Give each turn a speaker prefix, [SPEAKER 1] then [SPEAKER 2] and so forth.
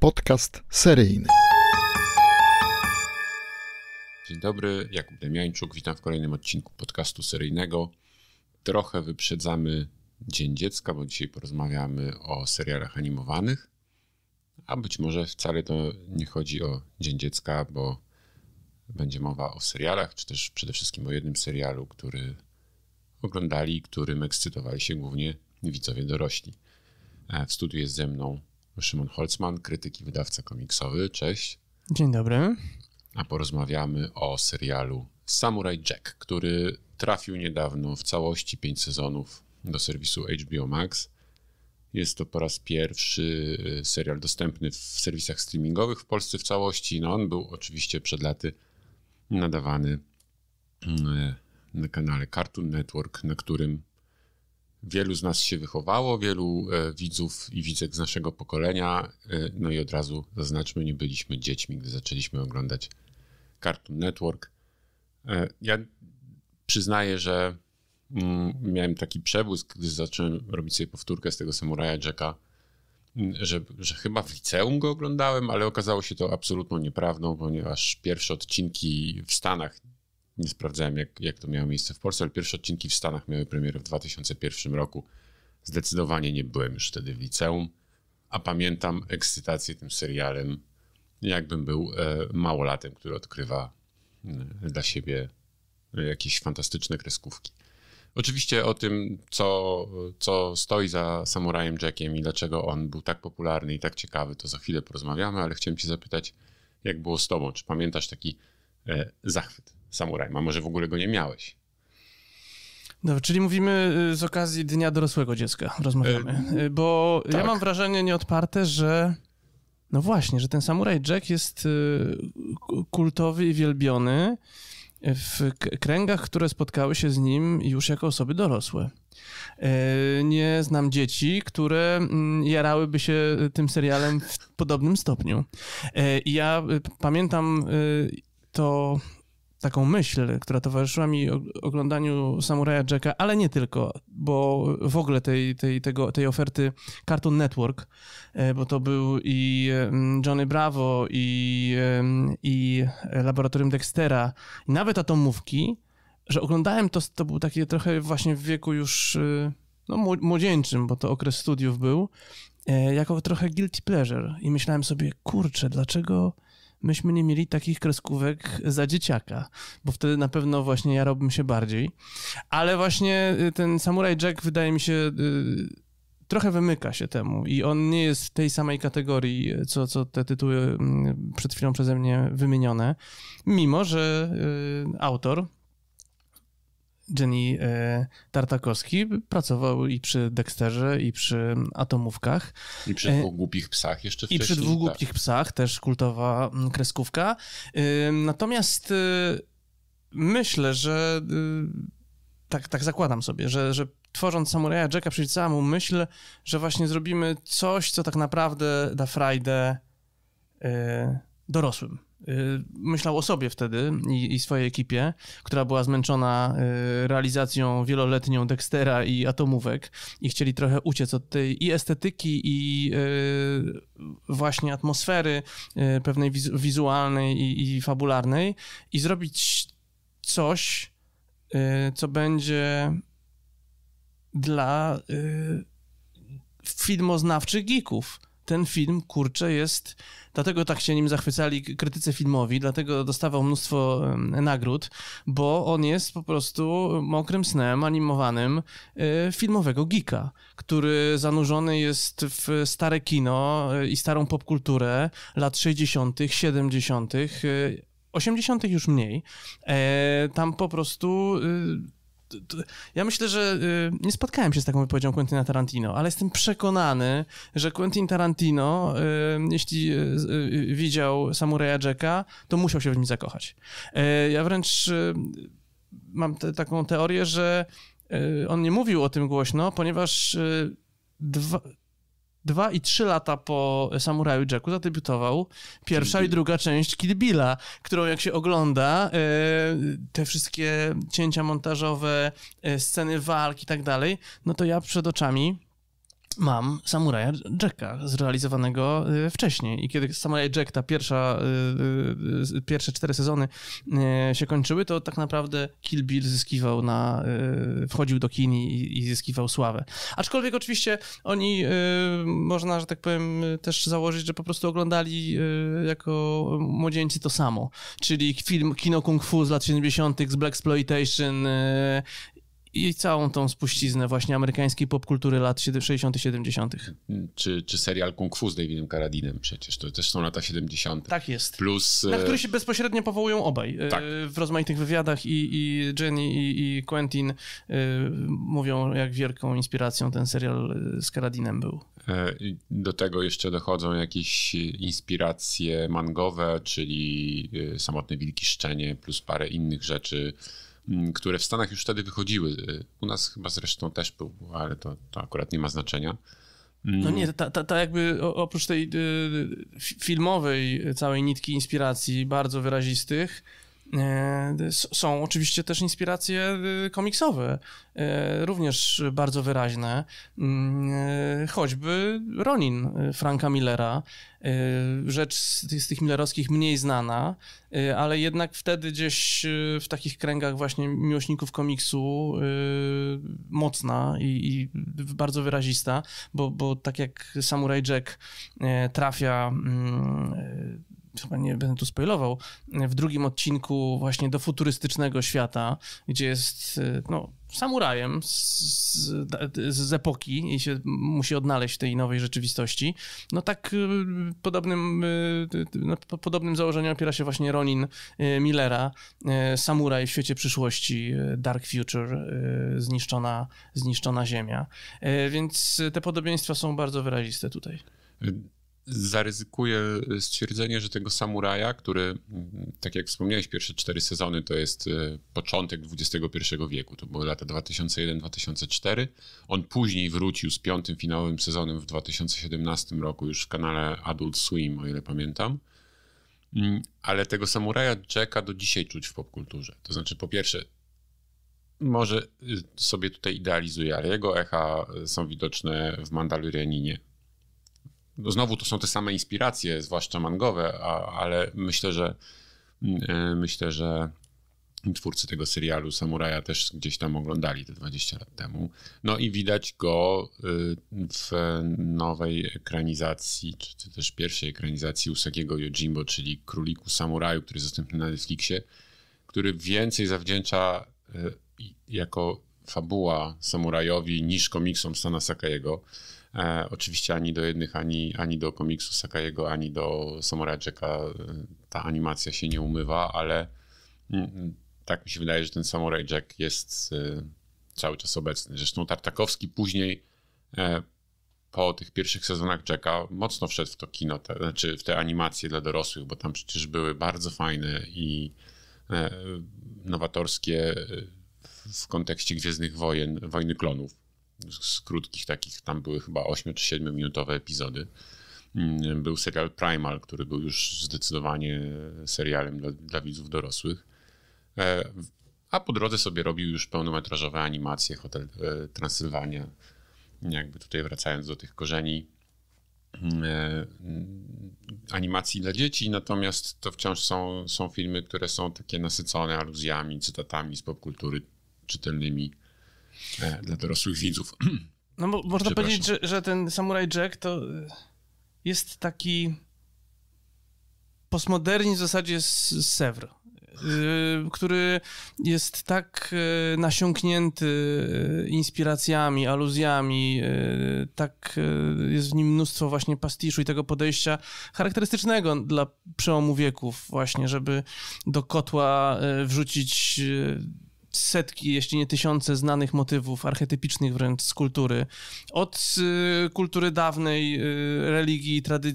[SPEAKER 1] podcast seryjny.
[SPEAKER 2] Dzień dobry, Jakub Demiańczuk, witam w kolejnym odcinku podcastu seryjnego. Trochę wyprzedzamy Dzień Dziecka, bo dzisiaj porozmawiamy o serialach animowanych, a być może wcale to nie chodzi o Dzień Dziecka, bo będzie mowa o serialach, czy też przede wszystkim o jednym serialu, który oglądali, którym ekscytowali się głównie widzowie dorośli. E, w studiu jest ze mną Szymon Holzman, krytyk i wydawca komiksowy. Cześć.
[SPEAKER 1] Dzień dobry.
[SPEAKER 2] A porozmawiamy o serialu Samurai Jack, który trafił niedawno w całości 5 sezonów do serwisu HBO Max. Jest to po raz pierwszy y, serial dostępny w serwisach streamingowych w Polsce w całości. No, on był oczywiście przed laty nadawany mm, y, na kanale Cartoon Network, na którym Wielu z nas się wychowało, wielu e, widzów i widzek z naszego pokolenia, e, no i od razu zaznaczmy, nie byliśmy dziećmi, gdy zaczęliśmy oglądać Cartoon Network. E, ja przyznaję, że mm, miałem taki przebłysk, gdy zacząłem robić sobie powtórkę z tego Samuraja Jacka, mm, że, że, chyba w liceum go oglądałem, ale okazało się to absolutną nieprawdą, ponieważ pierwsze odcinki w Stanach nie sprawdzałem, jak, jak to miało miejsce w Polsce, ale pierwsze odcinki w Stanach miały premierę w 2001 roku. Zdecydowanie nie byłem już wtedy w liceum, a pamiętam ekscytację tym serialem, jakbym był e, małolatem, który odkrywa e, dla siebie jakieś fantastyczne kreskówki. Oczywiście o tym, co, co stoi za Samurajem Jackiem i dlaczego on był tak popularny i tak ciekawy, to za chwilę porozmawiamy, ale chciałem Cię zapytać, jak było z Tobą? Czy pamiętasz taki e, zachwyt samuraj, a może w ogóle go nie miałeś.
[SPEAKER 1] Dobra, czyli mówimy y, z okazji Dnia Dorosłego Dziecka, rozmawiamy. E, Bo tak. ja mam wrażenie nieodparte, że no właśnie, że ten samuraj Jack jest kultowy i wielbiony w kręgach, które spotkały się z nim już jako osoby dorosłe. Nie znam dzieci, które mm, jarałyby się tym serialem w podobnym stopniu. Ja pamiętam to taką myśl, która towarzyszyła mi oglądaniu Samuraja Jacka, ale nie tylko, bo w ogóle tej, tej, tego, tej oferty Cartoon Network, e, bo to był i Johnny Bravo, i, i Laboratorium Dextera, i nawet atomówki, że oglądałem to, to był taki trochę właśnie w wieku już e, no, młodzieńczym, bo to okres studiów był, e, jako trochę guilty pleasure. I myślałem sobie, kurczę, dlaczego myśmy nie mieli takich kreskówek za dzieciaka, bo wtedy na pewno właśnie jarałbym się bardziej. Ale właśnie y, ten Samurai Jack wydaje mi się y, trochę wymyka się temu i on nie jest w tej samej kategorii, co, co te tytuły mm, przed chwilą przeze mnie wymienione, mimo że y, autor Jenny e, Tartakowski pracował i przy Dexterze, i przy Atomówkach.
[SPEAKER 2] I przy e, dwóch głupich psach jeszcze wcześniej. I przy dwóch tak.
[SPEAKER 1] głupich psach, też kultowa mm, kreskówka. E, natomiast myślę, że tak, tak zakładam sobie, że, że tworząc Samuraja Jacka przyświecała mu myśl, że właśnie zrobimy coś, co tak naprawdę da frajdę dorosłym. Y, myślał o sobie wtedy i, i swojej ekipie, która była zmęczona y, realizacją wieloletnią Dextera i atomówek i chcieli trochę uciec od tej i estetyki, i y, właśnie atmosfery pewnej wizualnej i, i fabularnej i zrobić coś, co będzie dla filmoznawczych geeków ten film, kurczę, jest. Dlatego tak się nim zachwycali krytycy filmowi, dlatego dostawał mnóstwo nagród, bo on jest po prostu mokrym snem animowanym e, filmowego geeka, który zanurzony jest w stare kino e, i starą popkulturę lat 60., 70., 80. już mniej. E, tam po prostu y, ja myślę, że y, nie spotkałem się z taką wypowiedzią Quentina Tarantino, ale jestem przekonany, że Quentin Tarantino, y, jeśli y, widział Samuraja Jacka, to musiał się w nim zakochać. Ja wręcz mam te, taką teorię, że on nie mówił o tym głośno, ponieważ dwa, Dwa i trzy lata po Samuraju Jacku zadebiutował pierwsza i druga część Kill Billa, którą jak się ogląda, e, te wszystkie cięcia montażowe, e, sceny walk i tak dalej, no to ja przed oczami mam Samuraja Jacka zrealizowanego y, wcześniej. I kiedy Samuraj Jack, ta pierwsza, y, y, pierwsze cztery sezony się kończyły, to tak naprawdę Kill Bill zyskiwał na, wchodził do kini i, i zyskiwał sławę. Aczkolwiek oczywiście oni, można, że tak powiem, też założyć, że po prostu oglądali jako młodzieńcy to samo. Czyli film, kino kung fu z lat 70. z Black Exploitation i całą tą spuściznę właśnie amerykańskiej popkultury lat 60 70
[SPEAKER 2] mm, czy, czy serial Kung Fu z Davidem Karadinem przecież, to też są lata 70 Tak jest. Plus... Na e, który się
[SPEAKER 1] bezpośrednio powołują obaj. E, tak. W rozmaitych wywiadach i, i Jenny i, i Quentin y, mówią, jak wielką inspiracją ten serial z Karadinem był.
[SPEAKER 2] Do tego jeszcze dochodzą jakieś inspiracje mangowe, czyli Samotne Wilki Szczenie plus parę innych rzeczy, Mm, które w Stanach już wtedy wychodziły. U nas chyba zresztą też był, ale to, to akurat nie ma znaczenia. No mm.
[SPEAKER 1] nie, ta, ta, ta jakby oprócz tej y, y, filmowej całej nitki inspiracji, bardzo wyrazistych, E, są oczywiście też inspiracje y, komiksowe, e, również bardzo wyraźne, mm, e, choćby Ronin Franka Millera, rzecz z tych millerowskich mniej znana, ale jednak wtedy gdzieś w takich kręgach właśnie miłośników komiksu mocna i, i bardzo wyrazista, bo, bo tak jak Samurai Jack trafia mm, chyba nie będę tu spoilował, w drugim odcinku właśnie do futurystycznego świata, gdzie jest e, no, samurajem z, z, z epoki i się musi odnaleźć w tej nowej rzeczywistości. No tak e, podobnym, e, no, podobnym założeniem opiera się właśnie Ronin Millera, samuraj w świecie przyszłości, Dark Future, zniszczona, zniszczona ziemia. Więc te podobieństwa są bardzo wyraziste tutaj
[SPEAKER 2] zaryzykuję stwierdzenie, że tego samuraja, który, mm, tak jak wspomniałeś, pierwsze cztery sezony to jest e, początek XXI wieku, to były lata 2001-2004. On później wrócił z piątym finałowym sezonem w 2017 roku, już w kanale Adult Swim, o ile pamiętam. Mm, ale tego samuraja Jacka do dzisiaj czuć w popkulturze. To znaczy, po pierwsze, może y, sobie tutaj idealizuję, ale jego echa y, są widoczne w Mandalorianinie, Znowu to są te same inspiracje, zwłaszcza mangowe, a, ale myślę, że mm, e, myślę, że twórcy tego serialu Samuraja też gdzieś tam oglądali te 20 lat temu. No i widać go y, w nowej ekranizacji, czy też pierwszej ekranizacji Usagiego Yojimbo, czyli Króliku Samuraju, który jest dostępny na Netflixie, który więcej zawdzięcza y, jako fabuła samurajowi niż komiksom Sana Sakajego. E, oczywiście ani do jednych, ani, ani do komiksu Sakajego, ani do Samora Jacka e, ta animacja się nie umywa, ale mm, mm, tak mi się wydaje, że ten Samurai Jack jest y, cały czas obecny. Zresztą Tartakowski później e, po tych pierwszych sezonach Jacka mocno wszedł w to kino, te, znaczy w te animacje dla dorosłych, bo tam przecież były bardzo fajne i e, nowatorskie e, w kontekście Gwiezdnych Wojen, Wojny Klonów z krótkich takich, tam były chyba 8 czy 7 minutowe epizody. Mm, był serial Primal, który był już zdecydowanie serialem dla, dla widzów dorosłych. E, a po drodze sobie robił już pełnometrażowe animacje Hotel e, Transylwania. Jakby tutaj wracając do tych korzeni mm, e, mm, animacji dla dzieci, natomiast to wciąż są, są filmy, które są takie nasycone aluzjami, cytatami z popkultury czytelnymi. E, dla dorosłych widzów.
[SPEAKER 1] No bo można powiedzieć, że, że ten Samurai Jack to e, jest taki postmodernizm w zasadzie z Sewr, e, który jest tak nasiąknięty inspiracjami, aluzjami, tak jest w nim mnóstwo właśnie pastiszu i tego podejścia charakterystycznego dla przełomu wieków właśnie, żeby do kotła wrzucić setki, jeśli nie tysiące znanych motywów archetypicznych wręcz z kultury. Od y, kultury dawnej, y, religii, tradycji,